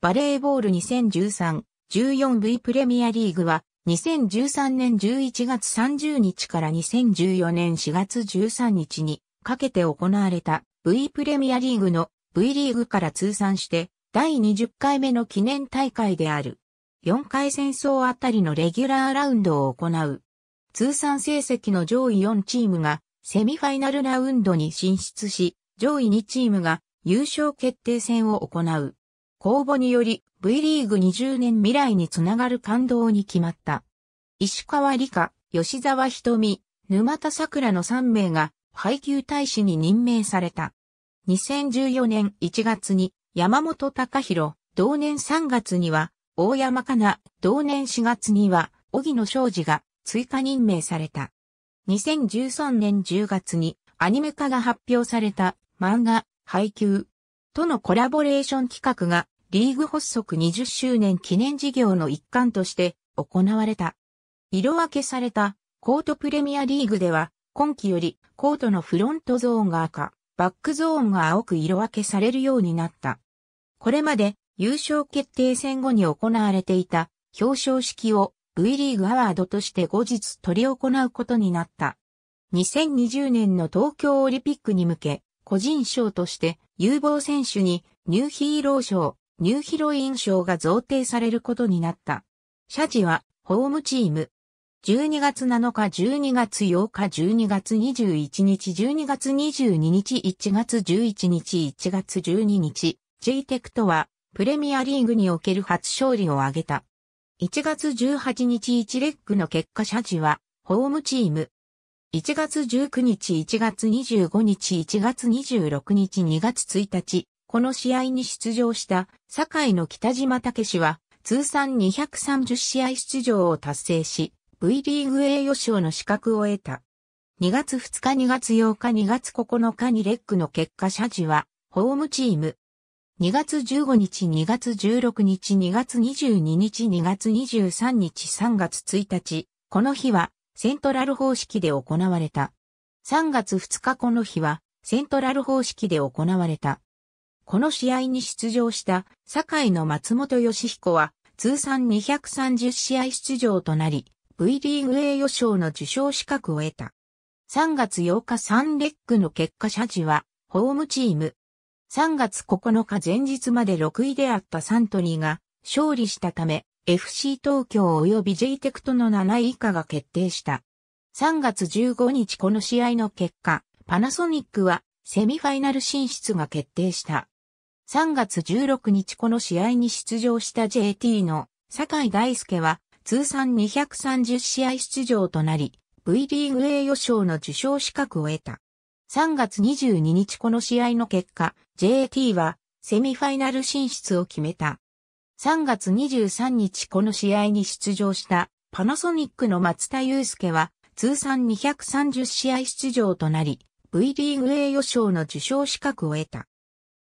バレーボール 2013-14V プレミアリーグは、2013年11月30日から2014年4月13日にかけて行われた V プレミアリーグの V リーグから通算して第20回目の記念大会である。4回戦争あたりのレギュラーラウンドを行う。通算成績の上位4チームがセミファイナルラウンドに進出し、上位2チームが優勝決定戦を行う。公募により V リーグ20年未来につながる感動に決まった。石川理香、吉沢瞳、沼田桜の3名が配給大使に任命された。2014年1月に山本隆弘、同年3月には大山かな、同年4月には荻野昌司が追加任命された。2013年10月にアニメ化が発表された漫画、配給、とのコラボレーション企画がリーグ発足20周年記念事業の一環として行われた。色分けされたコートプレミアリーグでは今季よりコートのフロントゾーンが赤、バックゾーンが青く色分けされるようになった。これまで優勝決定戦後に行われていた表彰式を V リーグアワードとして後日取り行うことになった。2020年の東京オリンピックに向け、個人賞として有望選手にニューヒーロー賞、ニューヒロイン賞が贈呈されることになった。謝辞はホームチーム。12月7日、12月8日、12月21日、12月22日、1月11日、1月12日、J テクトはプレミアリーグにおける初勝利を挙げた。1月18日1レッグの結果謝辞は、ホームチーム、1月19日、1月25日、1月26日、2月1日、この試合に出場した、堺の北島武史は、通算230試合出場を達成し、V リーグ栄誉賞の資格を得た。2月2日、2月8日、2月9日にレックの結果謝辞は、ホームチーム。2月15日、2月16日、2月22日、2月23日、3月1日、この日は、セントラル方式で行われた。3月2日この日は、セントラル方式で行われた。この試合に出場した堺の松本義彦は通算230試合出場となり、V リーグ A 予賞の受賞資格を得た。3月8日サンレックの結果謝辞は、ホームチーム。3月9日前日まで6位であったサントリーが勝利したため、FC 東京及び J テクトの7位以下が決定した。3月15日この試合の結果、パナソニックはセミファイナル進出が決定した。3月16日この試合に出場した JT の坂井大輔は通算230試合出場となり、V リーグ栄誉賞の受賞資格を得た。3月22日この試合の結果、JT はセミファイナル進出を決めた。3月23日この試合に出場したパナソニックの松田祐介は通算230試合出場となり、V リーグ栄誉賞の受賞資格を得た。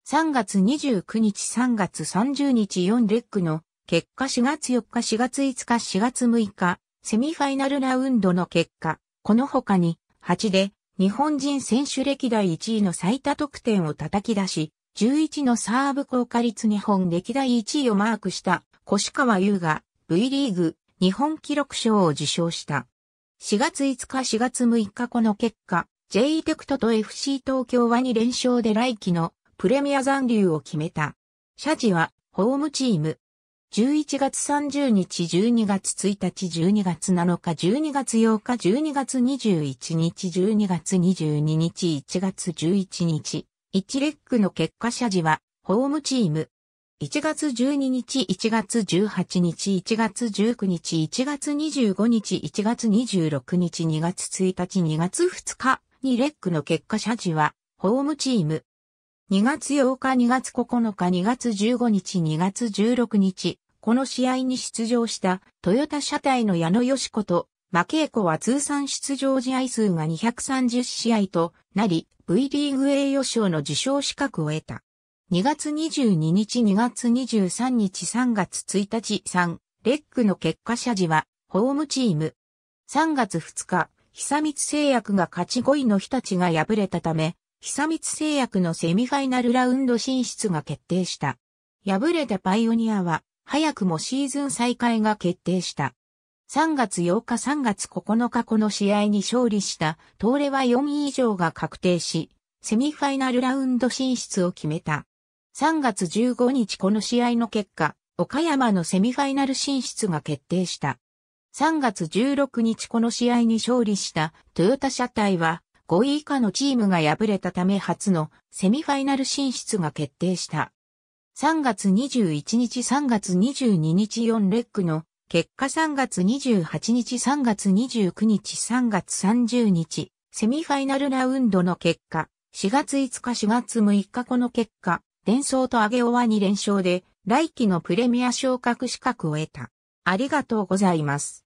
3月29日3月30日4レックの結果4月4日4月5日4月6日セミファイナルラウンドの結果、この他に8で日本人選手歴代1位の最多得点を叩き出し、11のサーブ効果率日本歴代1位をマークした越川優が V リーグ日本記録賞を受賞した。4月5日4月6日この結果、J テクトと FC 東京は2連勝で来季のプレミア残留を決めた。謝辞はホームチーム。11月30日、12月1日、12月7日、12月8日、12月21日、12月22日、1月11日。1レックの結果謝辞は、ホームチーム。1月12日、1月18日、1月19日、1月25日、1月26日、2月1日、2月2日、2レックの結果謝辞は、ホームチーム。2月8日、2月9日、2月15日、2月16日、この試合に出場した、トヨタ車体の矢野義子と、マケイコは通算出場試合数が230試合となり、V リーグ栄誉賞の受賞資格を得た。2月22日2月23日3月1日3、レックの結果謝辞は、ホームチーム。3月2日、久光製薬が勝ち5位の日立が敗れたため、久光製薬のセミファイナルラウンド進出が決定した。敗れたパイオニアは、早くもシーズン再開が決定した。3月8日3月9日この試合に勝利した東レは4位以上が確定し、セミファイナルラウンド進出を決めた。3月15日この試合の結果、岡山のセミファイナル進出が決定した。3月16日この試合に勝利したトヨタ車体は5位以下のチームが敗れたため初のセミファイナル進出が決定した。3月21日3月22日4レックの結果3月28日3月29日3月30日、セミファイナルラウンドの結果、4月5日4月6日この結果、伝送と上げ終わに連勝で、来期のプレミア昇格資格を得た。ありがとうございます。